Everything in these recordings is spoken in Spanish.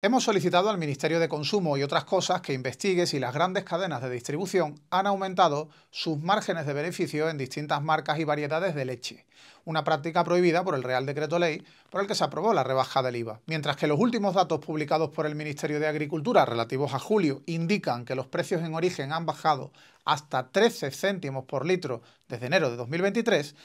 Hemos solicitado al Ministerio de Consumo y otras cosas que investigue si las grandes cadenas de distribución han aumentado sus márgenes de beneficio en distintas marcas y variedades de leche, una práctica prohibida por el Real Decreto Ley por el que se aprobó la rebaja del IVA. Mientras que los últimos datos publicados por el Ministerio de Agricultura relativos a julio indican que los precios en origen han bajado hasta 13 céntimos por litro desde enero de 2023,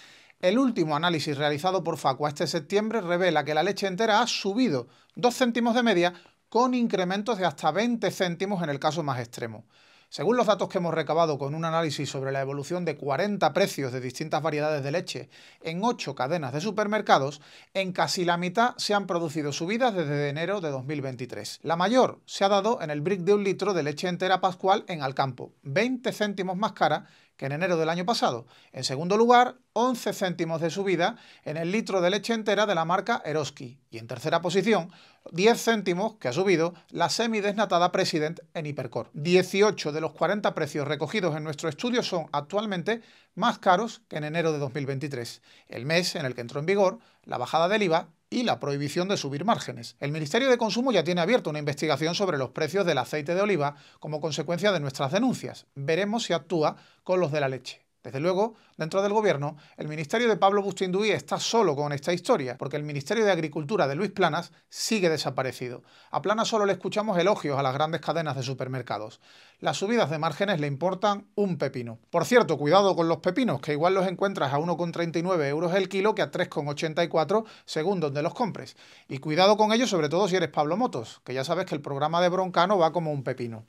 el último análisis realizado por Facua este septiembre revela que la leche entera ha subido 2 céntimos de media con incrementos de hasta 20 céntimos en el caso más extremo. Según los datos que hemos recabado con un análisis sobre la evolución de 40 precios de distintas variedades de leche en 8 cadenas de supermercados, en casi la mitad se han producido subidas desde enero de 2023. La mayor se ha dado en el brick de un litro de leche entera pascual en Alcampo, 20 céntimos más cara que en enero del año pasado. En segundo lugar, 11 céntimos de subida en el litro de leche entera de la marca Eroski. Y en tercera posición, 10 céntimos que ha subido la semidesnatada President en Hipercor. 18 de los 40 precios recogidos en nuestro estudio son actualmente más caros que en enero de 2023, el mes en el que entró en vigor la bajada del IVA y la prohibición de subir márgenes. El Ministerio de Consumo ya tiene abierta una investigación sobre los precios del aceite de oliva como consecuencia de nuestras denuncias. Veremos si actúa con los de la leche. Desde luego, dentro del gobierno, el ministerio de Pablo Bustinduy está solo con esta historia, porque el ministerio de Agricultura de Luis Planas sigue desaparecido. A Planas solo le escuchamos elogios a las grandes cadenas de supermercados. Las subidas de márgenes le importan un pepino. Por cierto, cuidado con los pepinos, que igual los encuentras a 1,39 euros el kilo que a 3,84 según donde los compres. Y cuidado con ellos, sobre todo si eres Pablo Motos, que ya sabes que el programa de Broncano va como un pepino.